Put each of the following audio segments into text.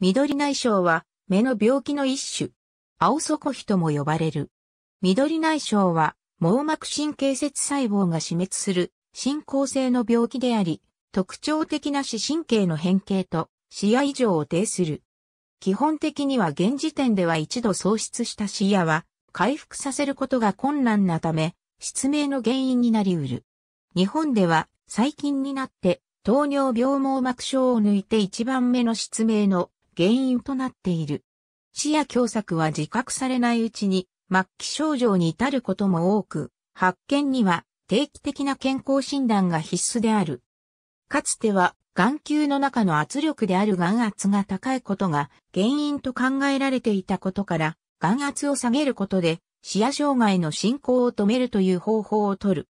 緑内障は目の病気の一種。青底比とも呼ばれる。緑内障は網膜神経節細胞が死滅する進行性の病気であり、特徴的な視神経の変形と視野異常を呈する。基本的には現時点では一度喪失した視野は回復させることが困難なため、失明の原因になりうる。日本では最近になって糖尿病網膜症を抜いて一番目の失明の原因となっている。視野狭窄は自覚されないうちに末期症状に至ることも多く、発見には定期的な健康診断が必須である。かつては眼球の中の圧力である眼圧が高いことが原因と考えられていたことから、眼圧を下げることで視野障害の進行を止めるという方法をとる。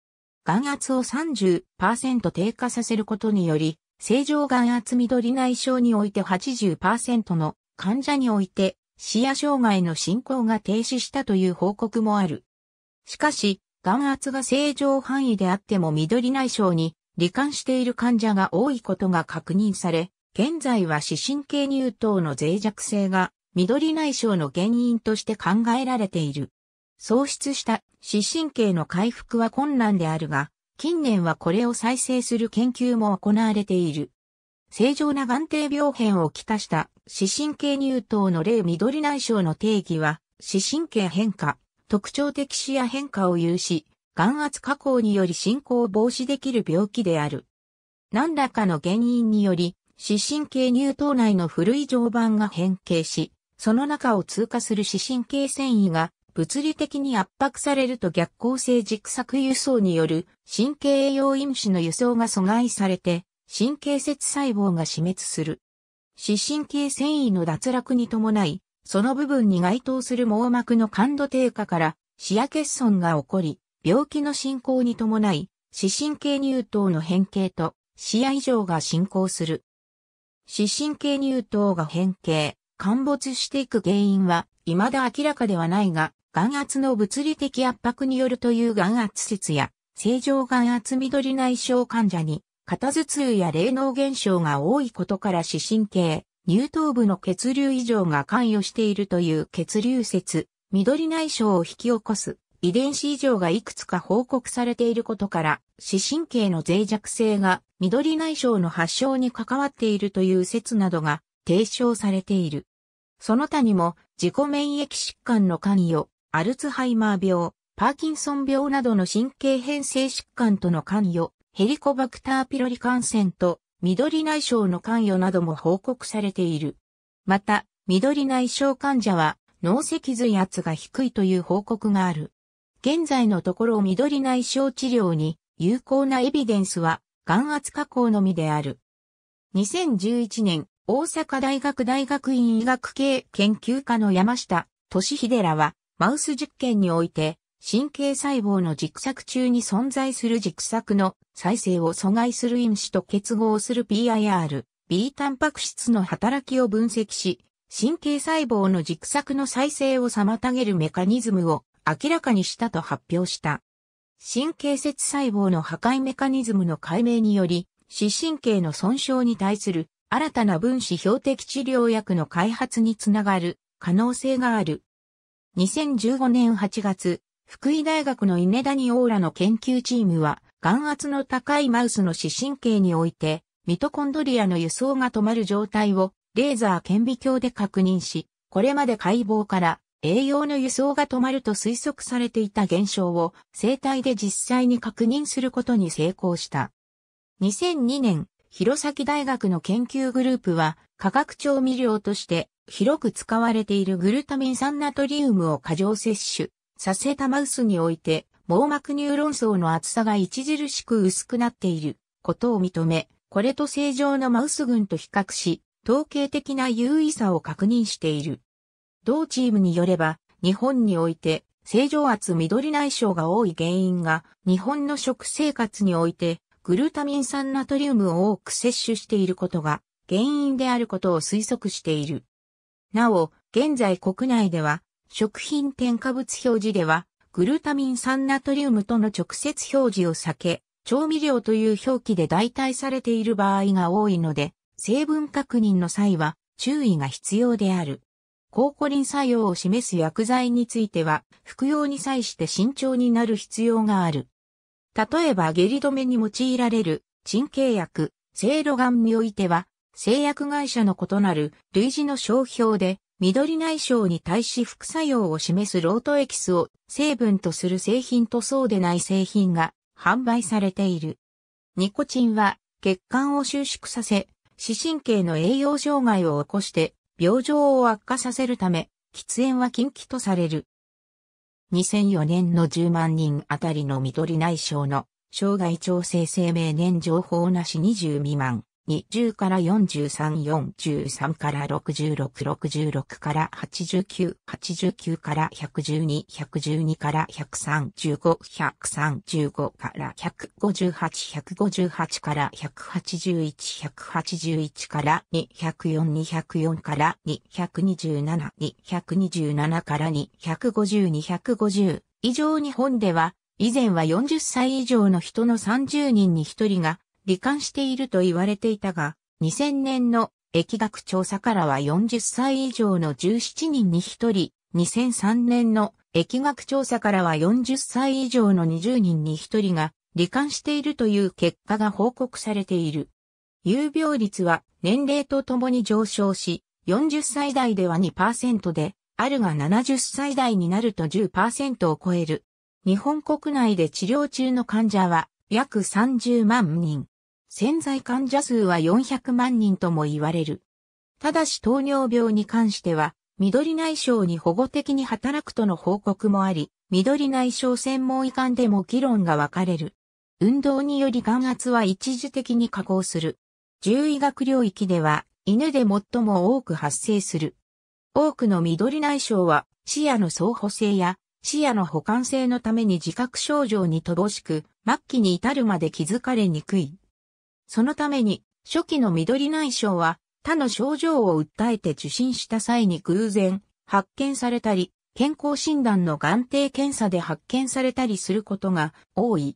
眼圧を30%低下させることにより、正常眼圧緑内障において80%の患者において視野障害の進行が停止したという報告もある。しかし、眼圧が正常範囲であっても緑内障に罹患している患者が多いことが確認され、現在は視神経乳頭の脆弱性が緑内障の原因として考えられている。喪失した視神経の回復は困難であるが、近年はこれを再生する研究も行われている。正常な眼底病変をきたした視神経乳頭の例緑内障の定義は、視神経変化、特徴的視野変化を有し、眼圧加工により進行を防止できる病気である。何らかの原因により、視神経乳頭内の古い常盤が変形し、その中を通過する視神経繊維が物理的に圧迫されると逆行性軸索輸送による神経栄養因子の輸送が阻害されて神経節細胞が死滅する。視神経繊維の脱落に伴い、その部分に該当する網膜の感度低下から視野欠損が起こり、病気の進行に伴い、視神経乳頭の変形と視野異常が進行する。視神経乳頭が変形、陥没していく原因は未だ明らかではないが、眼圧の物理的圧迫によるという眼圧説や、正常眼圧緑内障患者に、肩頭痛や霊能現象が多いことから視神経、乳頭部の血流異常が関与しているという血流説、緑内障を引き起こす遺伝子異常がいくつか報告されていることから、視神経の脆弱性が緑内障の発症に関わっているという説などが提唱されている。その他にも自己免疫疾患の関与、アルツハイマー病、パーキンソン病などの神経変性疾患との関与、ヘリコバクターピロリ感染と緑内障の関与なども報告されている。また、緑内障患者は脳脊髄圧が低いという報告がある。現在のところ緑内障治療に有効なエビデンスは眼圧加工のみである。2011年、大阪大学大学院医学系研究科の山下、俊秀らは、マウス実験において、神経細胞の軸索中に存在する軸索の再生を阻害する因子と結合する PIR、B タンパク質の働きを分析し、神経細胞の軸索の再生を妨げるメカニズムを明らかにしたと発表した。神経節細胞の破壊メカニズムの解明により、視神経の損傷に対する新たな分子標的治療薬の開発につながる可能性がある2015年8月、福井大学の稲谷オーラの研究チームは、眼圧の高いマウスの視神経において、ミトコンドリアの輸送が止まる状態をレーザー顕微鏡で確認し、これまで解剖から栄養の輸送が止まると推測されていた現象を生体で実際に確認することに成功した。2002年、弘前大学の研究グループは科学調味料として広く使われているグルタミン酸ナトリウムを過剰摂取させたマウスにおいて網膜ニューロン層の厚さが著しく薄くなっていることを認め、これと正常のマウス群と比較し、統計的な優位さを確認している。同チームによれば、日本において正常圧緑内障が多い原因が、日本の食生活において、グルタミン酸ナトリウムを多く摂取していることが原因であることを推測している。なお、現在国内では、食品添加物表示では、グルタミン酸ナトリウムとの直接表示を避け、調味料という表記で代替されている場合が多いので、成分確認の際は注意が必要である。抗コリン作用を示す薬剤については、服用に際して慎重になる必要がある。例えば下痢止めに用いられる、鎮痙薬、セイロガンにおいては、製薬会社の異なる類似の商標で緑内障に対し副作用を示すロートエキスを成分とする製品とそうでない製品が販売されている。ニコチンは血管を収縮させ、視神経の栄養障害を起こして病状を悪化させるため、喫煙は禁忌とされる。2004年の10万人あたりの緑内障の障害調整生命年情報なし20未満。20から43、43から66、66から89、89から112、112から135 1、135から158、158から181、181から204、204から227、227から250、250。以上日本では、以前は40歳以上の人の30人に1人が罹患していると言われていたが、2000年の疫学調査からは40歳以上の17人に1人、2003年の疫学調査からは40歳以上の20人に1人が罹患しているという結果が報告されている。有病率は年齢とともに上昇し、40歳代では2%で、あるが70歳代になると10%を超える。日本国内で治療中の患者は約30万人。潜在患者数は400万人とも言われる。ただし糖尿病に関しては、緑内障に保護的に働くとの報告もあり、緑内障専門医官でも議論が分かれる。運動により眼圧は一時的に下降する。獣医学領域では犬で最も多く発生する。多くの緑内障は視野の相補性や視野の補完性のために自覚症状に乏しく、末期に至るまで気づかれにくい。そのために、初期の緑内障は、他の症状を訴えて受診した際に偶然発見されたり、健康診断の眼底検査で発見されたりすることが多い。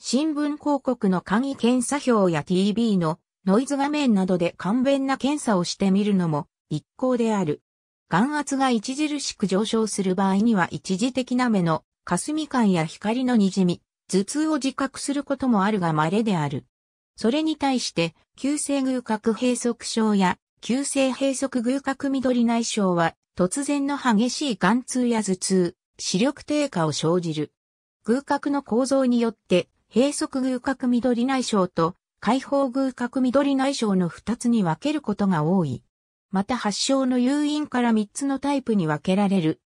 新聞広告の簡易検査表や TV のノイズ画面などで簡便な検査をしてみるのも一向である。眼圧が著しく上昇する場合には一時的な目の霞感や光の滲み、頭痛を自覚することもあるが稀である。それに対して、急性偶角閉塞症や急性閉塞偶角緑内障は、突然の激しい眼痛や頭痛、視力低下を生じる。偶角の構造によって、閉塞偶角緑内障と開放偶角緑内障の2つに分けることが多い。また発症の誘因から3つのタイプに分けられる。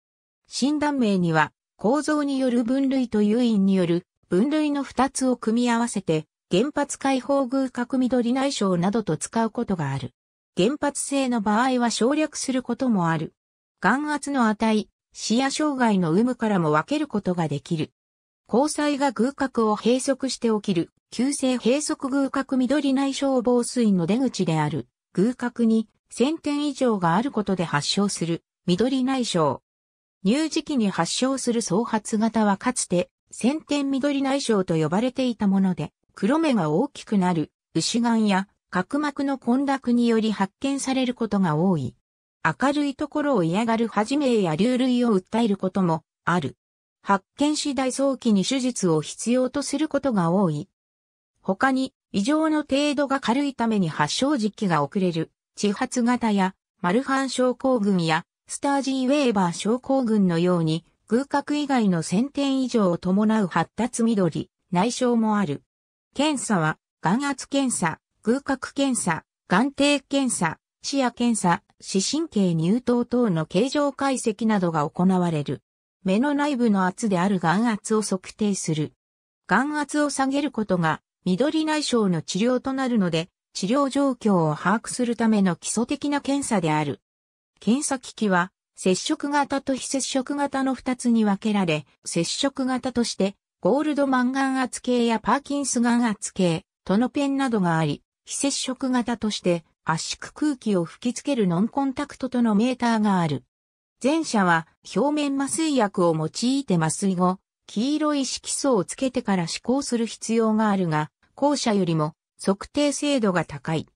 診断名には、構造による分類と誘因による分類の2つを組み合わせて、原発解放偶角緑内障などと使うことがある。原発性の場合は省略することもある。眼圧の値、視野障害の有無からも分けることができる。交際が偶角を閉塞して起きる、急性閉塞偶角緑内障防水の出口である、偶角に1000点以上があることで発症する、緑内障。乳児期に発症する創発型はかつて、先天緑内障と呼ばれていたもので、黒目が大きくなる、牛眼や角膜の混濁により発見されることが多い。明るいところを嫌がるはじめや流類を訴えることもある。発見次第早期に手術を必要とすることが多い。他に、異常の程度が軽いために発症時期が遅れる、地発型や、マルハン症候群や、スタージーウェーバー症候群のように、偶角以外の1000点以上を伴う発達緑、内障もある。検査は、眼圧検査、空格検査、眼底検査、視野検査、視神経入頭等の形状解析などが行われる。目の内部の圧である眼圧を測定する。眼圧を下げることが、緑内障の治療となるので、治療状況を把握するための基礎的な検査である。検査機器は、接触型と非接触型の2つに分けられ、接触型としてゴールドマンガン圧系やパーキンスガン圧系、トノペンなどがあり、非接触型として圧縮空気を吹き付けるノンコンタクトとのメーターがある。前者は表面麻酔薬を用いて麻酔後、黄色い色素をつけてから思行する必要があるが、後者よりも測定精度が高い。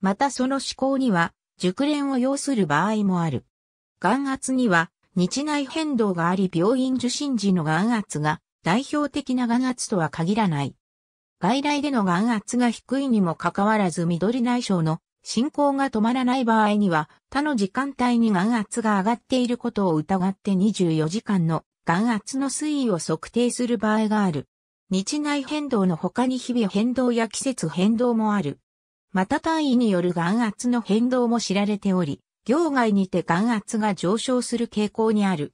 またその思行には熟練を要する場合もある。眼圧には日内変動があり病院受診時の眼圧が代表的な眼圧とは限らない。外来での眼圧が低いにもかかわらず緑内障の進行が止まらない場合には他の時間帯に眼圧が上がっていることを疑って24時間の眼圧の推移を測定する場合がある。日内変動の他に日々変動や季節変動もある。また単位による眼圧の変動も知られており、業外にて眼圧が上昇する傾向にある。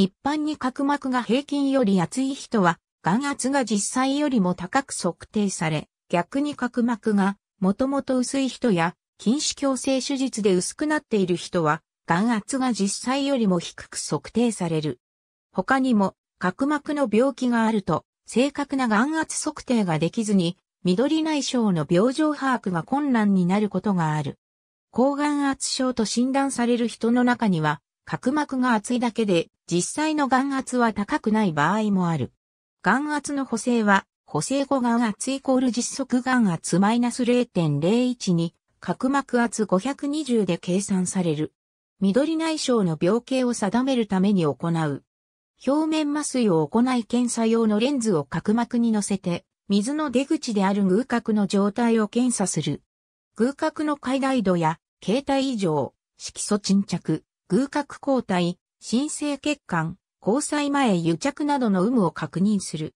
一般に角膜が平均より厚い人は、眼圧が実際よりも高く測定され、逆に角膜がもともと薄い人や、筋視矯正手術で薄くなっている人は、眼圧が実際よりも低く測定される。他にも、角膜の病気があると、正確な眼圧測定ができずに、緑内障の病状把握が困難になることがある。高眼圧症と診断される人の中には、角膜が厚いだけで、実際の眼圧は高くない場合もある。眼圧の補正は、補正後眼圧イコール実測眼圧マイナス0.01に、角膜圧520で計算される。緑内障の病形を定めるために行う。表面麻酔を行い検査用のレンズを角膜に乗せて、水の出口である偶角の状態を検査する。偶角の解大度や、形態異常、色素沈着、偶角交代、新生血管、交際前癒着などの有無を確認する。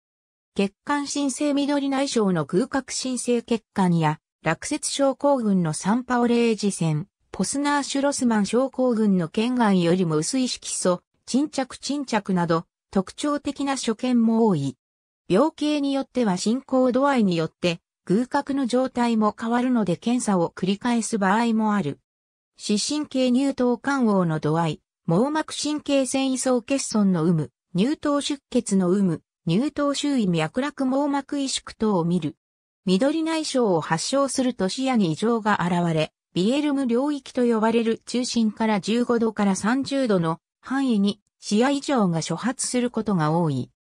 血管新生緑内障の偶角新生血管や、落雪症候群のサンパオレージ線、ポスナーシュロスマン症候群の腱外よりも薄い色素、沈着沈着など、特徴的な所見も多い。病形によっては進行度合いによって、偶角の状態も変わるので検査を繰り返す場合もある。視神経乳頭肝王の度合い、網膜神経繊維層欠損の有無、乳頭出血の有無、乳頭周囲脈絡網膜萎縮等を見る。緑内障を発症すると視野に異常が現れ、ビエルム領域と呼ばれる中心から15度から30度の範囲に視野異常が初発することが多い。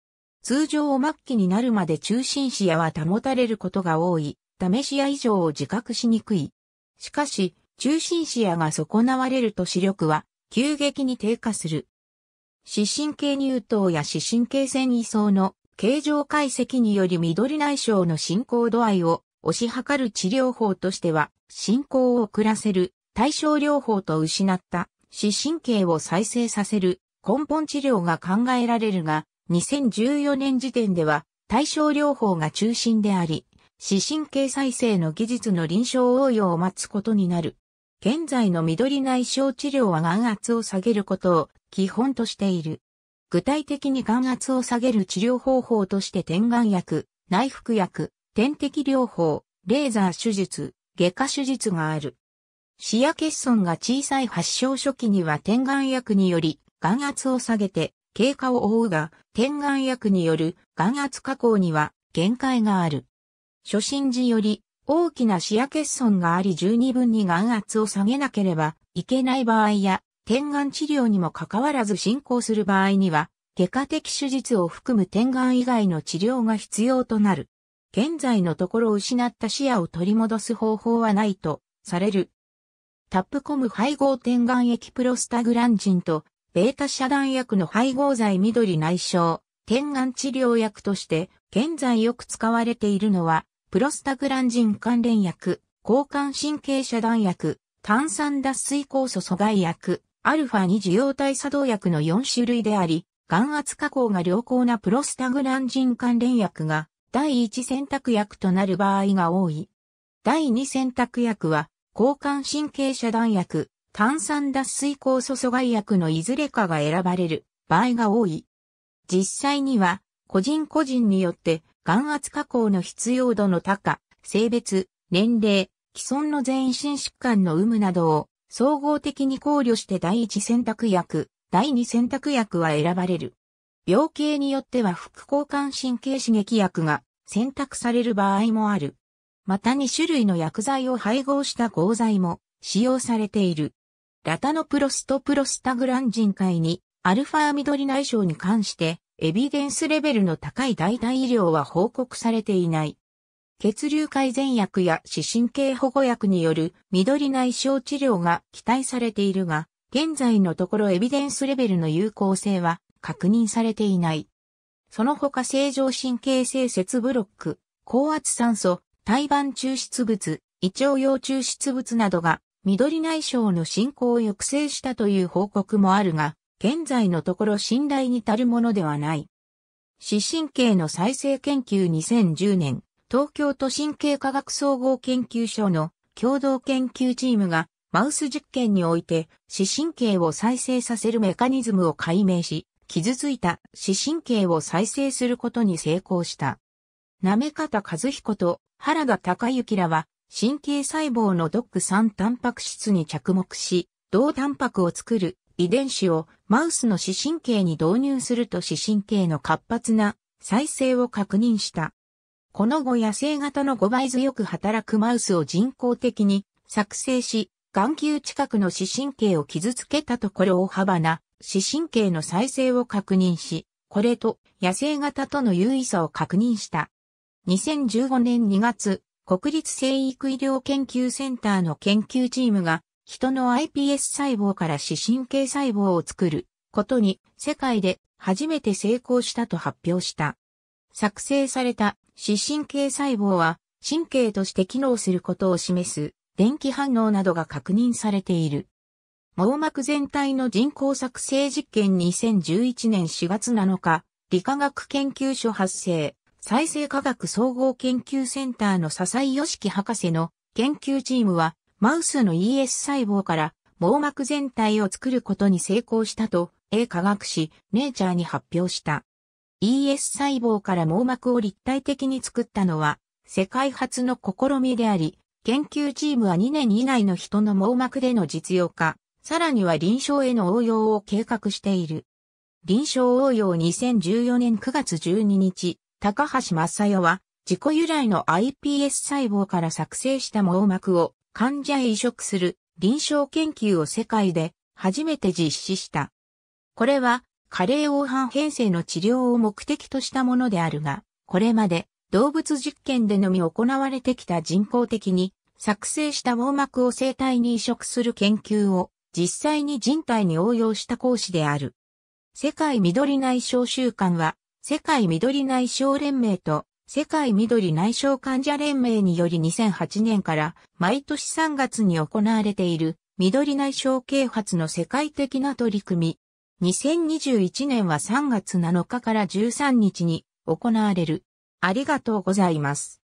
通常を末期になるまで中心視野は保たれることが多い、試し、視野異常を自覚しにくい。しかし、中心視野が損なわれると視力は急激に低下する。視神経入頭や視神経線移送の形状解析により緑内障の進行度合いを押し量る治療法としては進行を遅らせる対症療法と失った視神経を再生させる根本治療が考えられるが2014年時点では対症療法が中心であり視神経再生の技術の臨床応用を待つことになる。現在の緑内障治療は眼圧を下げることを基本としている。具体的に眼圧を下げる治療方法として点眼薬、内服薬、点滴療法、レーザー手術、外科手術がある。視野欠損が小さい発症初期には点眼薬により眼圧を下げて経過を覆うが、点眼薬による眼圧加工には限界がある。初心時より大きな視野欠損があり十二分に眼圧を下げなければいけない場合や、点眼治療にもかかわらず進行する場合には、外科的手術を含む点眼以外の治療が必要となる。現在のところ失った視野を取り戻す方法はないとされる。タップコム配合点眼液プロスタグランジンとベータ遮断薬の配合剤緑内障、点眼治療薬として現在よく使われているのはプロスタグランジン関連薬、交換神経遮断薬、炭酸脱水酵素阻害薬、アルファ2受容体作動薬の4種類であり、眼圧加工が良好なプロスタグランジン関連薬が第1選択薬となる場合が多い。第2選択薬は、交換神経遮断薬、炭酸脱水酵素阻害薬のいずれかが選ばれる場合が多い。実際には、個人個人によって眼圧加工の必要度の高、性別、年齢、既存の全身疾患の有無などを総合的に考慮して第一選択薬、第二選択薬は選ばれる。病気によっては副交感神経刺激薬が選択される場合もある。また2種類の薬剤を配合した合剤も使用されている。ラタノプロストプロスタグランジン界にアルファアミドリ内症に関してエビデンスレベルの高い代替医療は報告されていない。血流改善薬や視神経保護薬による緑内障治療が期待されているが、現在のところエビデンスレベルの有効性は確認されていない。その他正常神経性節ブロック、高圧酸素、胎盤抽出物、胃腸用抽出物などが緑内障の進行を抑制したという報告もあるが、現在のところ信頼に足るものではない。視神経の再生研究2010年、東京都神経科学総合研究所の共同研究チームがマウス実験において視神経を再生させるメカニズムを解明し、傷ついた視神経を再生することに成功した。なめ方和彦と原田孝之らは神経細胞のドック3タンパク質に着目し、同タンパクを作る遺伝子をマウスの視神経に導入すると視神経の活発な再生を確認した。この後野生型の5倍強く働くマウスを人工的に作成し、眼球近くの視神経を傷つけたところ大幅な視神経の再生を確認し、これと野生型との優位差を確認した。2015年2月、国立生育医療研究センターの研究チームが人の iPS 細胞から視神経細胞を作ることに世界で初めて成功したと発表した。作成された視神経細胞は神経として機能することを示す電気反応などが確認されている。網膜全体の人工作成実験2011年4月7日、理化学研究所発生、再生科学総合研究センターの笹井良樹博士の研究チームはマウスの ES 細胞から網膜全体を作ることに成功したと、英科学誌、ネイチャーに発表した。ES 細胞から網膜を立体的に作ったのは、世界初の試みであり、研究チームは2年以内の人の網膜での実用化、さらには臨床への応用を計画している。臨床応用2014年9月12日、高橋正代は、自己由来の iPS 細胞から作成した網膜を患者へ移植する臨床研究を世界で初めて実施した。これは、加齢黄斑変性の治療を目的としたものであるが、これまで動物実験でのみ行われてきた人工的に作成した網膜を生体に移植する研究を実際に人体に応用した講師である。世界緑内障週間は世界緑内障連盟と世界緑内障患者連盟により2008年から毎年3月に行われている緑内障啓発の世界的な取り組み。2021年は3月7日から13日に行われる。ありがとうございます。